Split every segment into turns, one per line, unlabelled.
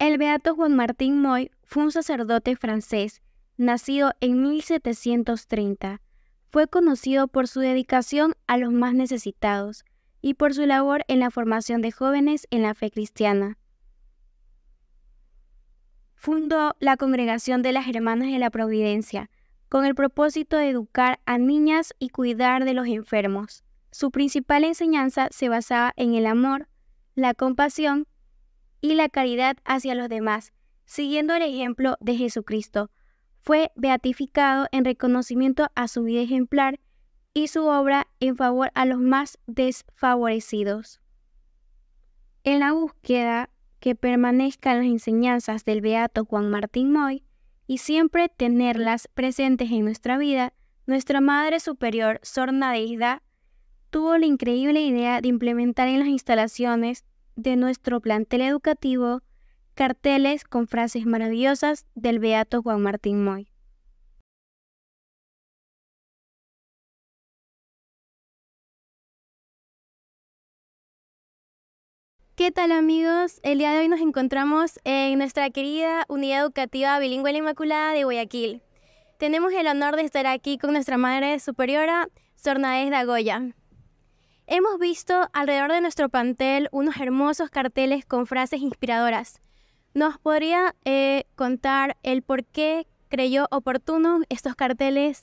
El beato Juan Martín Moy fue un sacerdote francés, nacido en 1730. Fue conocido por su dedicación a los más necesitados y por su labor en la formación de jóvenes en la fe cristiana. Fundó la Congregación de las Hermanas de la Providencia, con el propósito de educar a niñas y cuidar de los enfermos. Su principal enseñanza se basaba en el amor, la compasión y la caridad hacia los demás, siguiendo el ejemplo de Jesucristo. Fue beatificado en reconocimiento a su vida ejemplar y su obra en favor a los más desfavorecidos. En la búsqueda que permanezcan las enseñanzas del beato Juan Martín Moy y siempre tenerlas presentes en nuestra vida, nuestra Madre Superior, Sor Isda, tuvo la increíble idea de implementar en las instalaciones de nuestro plantel educativo carteles con frases maravillosas del beato Juan Martín Moy.
¿Qué tal amigos? El día de hoy nos encontramos
en nuestra querida Unidad Educativa Bilingüe La Inmaculada de Guayaquil. Tenemos el honor de estar aquí con nuestra madre superiora, de Dagoya hemos visto alrededor de nuestro pantel unos hermosos carteles con frases inspiradoras. ¿Nos podría eh, contar el por qué creyó oportuno estos carteles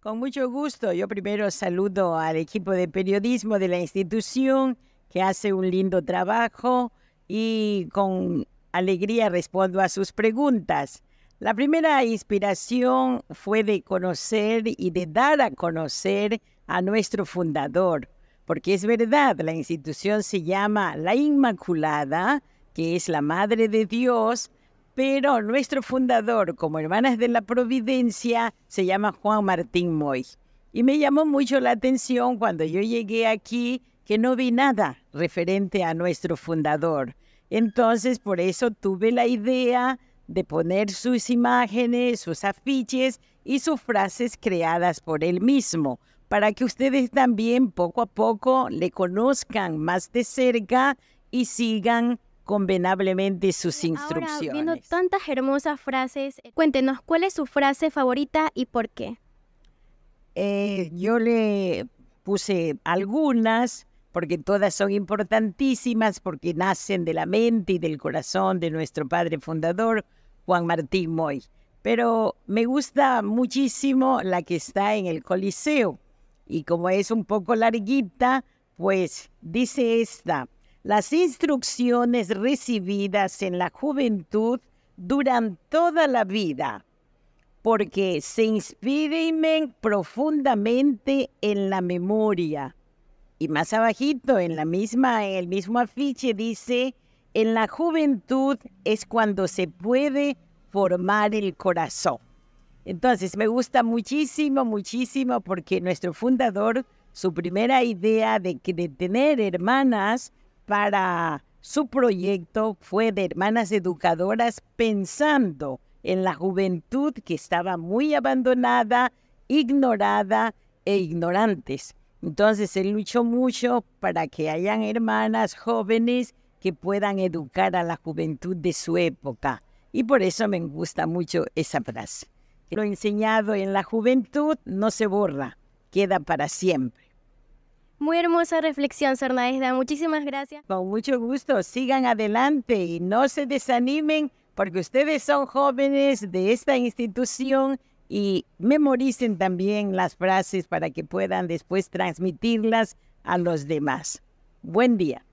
Con mucho gusto. Yo primero saludo al equipo de periodismo de la institución que hace un lindo trabajo y con alegría respondo a sus preguntas. La primera inspiración fue de conocer y de dar a conocer a nuestro fundador, porque es verdad, la institución se llama la Inmaculada, que es la Madre de Dios, pero nuestro fundador, como Hermanas de la Providencia, se llama Juan Martín Moy. Y me llamó mucho la atención cuando yo llegué aquí que no vi nada referente a nuestro fundador. Entonces, por eso tuve la idea de poner sus imágenes, sus afiches y sus frases creadas por él mismo, para que ustedes también poco a poco le conozcan más de cerca y sigan convenablemente sus instrucciones. viendo
tantas hermosas frases, eh, cuéntenos cuál es su frase
favorita y por qué. Eh, yo le puse algunas, porque todas son importantísimas, porque nacen de la mente y del corazón de nuestro padre fundador, Juan Martín Moy. Pero me gusta muchísimo la que está en el Coliseo. Y como es un poco larguita, pues dice esta, las instrucciones recibidas en la juventud duran toda la vida, porque se inspiren profundamente en la memoria y más abajito, en la misma, en el mismo afiche dice, en la juventud es cuando se puede formar el corazón. Entonces, me gusta muchísimo, muchísimo, porque nuestro fundador, su primera idea de, de tener hermanas para su proyecto fue de hermanas educadoras pensando en la juventud que estaba muy abandonada, ignorada e ignorantes. Entonces, él luchó mucho para que hayan hermanas jóvenes que puedan educar a la juventud de su época. Y por eso me gusta mucho esa frase. Lo enseñado en la juventud no se borra, queda para siempre. Muy hermosa reflexión, Sernaesda. Muchísimas gracias. Con mucho gusto. Sigan adelante y no se desanimen porque ustedes son jóvenes de esta institución y memoricen también las frases para que puedan después transmitirlas a los demás. Buen día.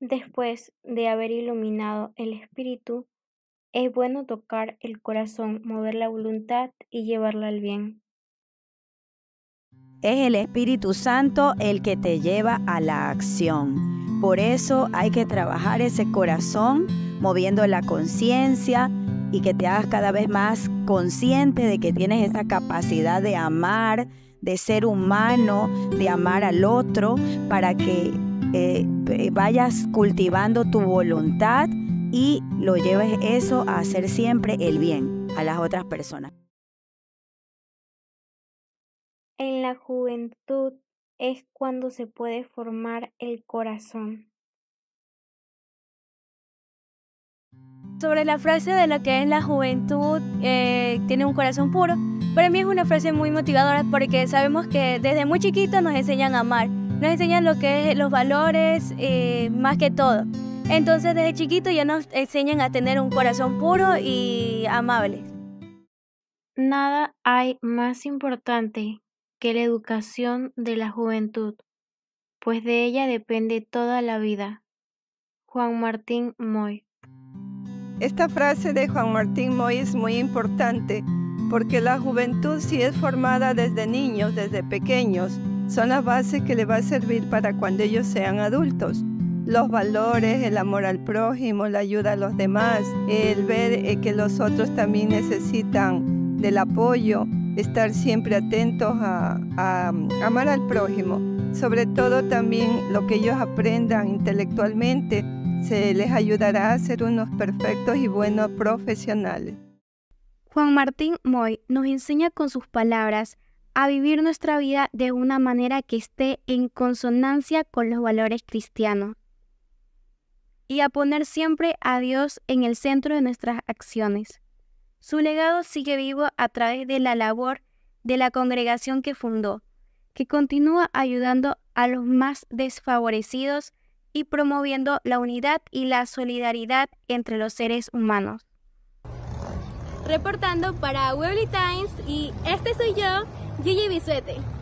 Después de haber iluminado el espíritu, es bueno tocar el corazón, mover la voluntad y llevarla al bien. Es el Espíritu Santo el que te lleva a la acción. Por eso hay que trabajar ese corazón moviendo la conciencia y que te hagas cada vez más consciente de que tienes esa capacidad de amar, de ser humano, de amar al otro, para que eh, vayas cultivando tu voluntad y lo lleves eso a hacer siempre el bien a las otras personas. En la juventud es cuando se puede formar el corazón. Sobre la frase de lo que es la juventud, eh, tiene un corazón puro, para mí es una frase muy motivadora porque sabemos que desde muy chiquito nos enseñan a amar, nos enseñan lo que es los valores eh, más que todo. Entonces desde chiquito ya nos enseñan a tener un corazón puro y amable. Nada hay más importante que la educación de la juventud, pues de ella depende toda la vida. Juan Martín Moy esta frase de Juan Martín Moy es muy importante porque la juventud si es formada desde niños, desde pequeños, son las base que le va a servir para cuando ellos sean adultos. Los valores, el amor al prójimo, la ayuda a los demás, el ver eh, que los otros también necesitan del apoyo, estar siempre atentos a amar al prójimo, sobre todo también lo que ellos aprendan intelectualmente se les ayudará a ser unos perfectos y buenos profesionales. Juan Martín Moy nos enseña con sus palabras a vivir nuestra vida de una manera que esté en consonancia con los valores cristianos y a poner siempre a Dios en el centro de nuestras acciones. Su legado sigue vivo a través de la labor de la congregación que fundó, que continúa ayudando a los más desfavorecidos y promoviendo la unidad y la solidaridad entre los seres humanos. Reportando para Webley Times y este soy yo, Gigi Bisuete.